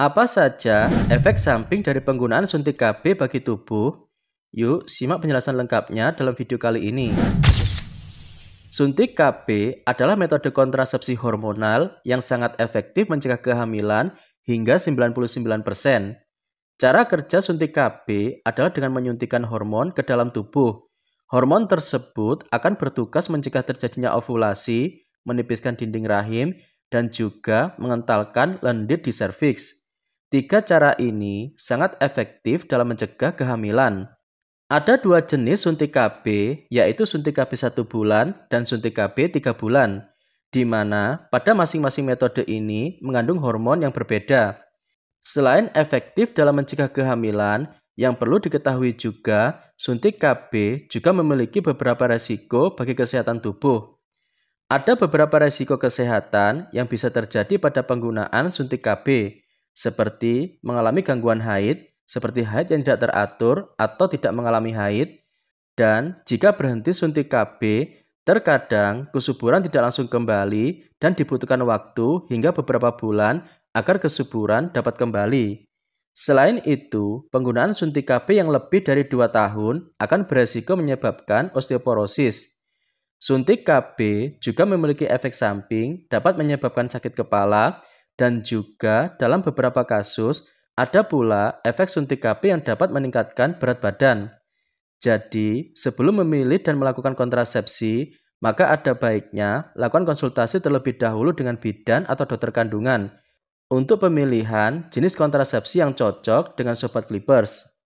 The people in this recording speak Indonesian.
Apa saja efek samping dari penggunaan suntik KB bagi tubuh? Yuk, simak penjelasan lengkapnya dalam video kali ini. Suntik KB adalah metode kontrasepsi hormonal yang sangat efektif mencegah kehamilan hingga 99%. Cara kerja suntik KB adalah dengan menyuntikkan hormon ke dalam tubuh. Hormon tersebut akan bertugas mencegah terjadinya ovulasi, menipiskan dinding rahim, dan juga mengentalkan lendir di serviks. Tiga cara ini sangat efektif dalam mencegah kehamilan. Ada dua jenis suntik KB, yaitu suntik KB satu bulan dan suntik KB tiga bulan, di mana pada masing-masing metode ini mengandung hormon yang berbeda. Selain efektif dalam mencegah kehamilan, yang perlu diketahui juga, suntik KB juga memiliki beberapa resiko bagi kesehatan tubuh. Ada beberapa resiko kesehatan yang bisa terjadi pada penggunaan suntik KB, seperti mengalami gangguan haid, seperti haid yang tidak teratur atau tidak mengalami haid, dan jika berhenti suntik KB, terkadang kesuburan tidak langsung kembali dan dibutuhkan waktu hingga beberapa bulan agar kesuburan dapat kembali. Selain itu, penggunaan suntik KB yang lebih dari 2 tahun akan beresiko menyebabkan osteoporosis. Suntik KB juga memiliki efek samping dapat menyebabkan sakit kepala, dan juga dalam beberapa kasus, ada pula efek suntik KP yang dapat meningkatkan berat badan. Jadi, sebelum memilih dan melakukan kontrasepsi, maka ada baiknya lakukan konsultasi terlebih dahulu dengan bidan atau dokter kandungan untuk pemilihan jenis kontrasepsi yang cocok dengan sobat clippers.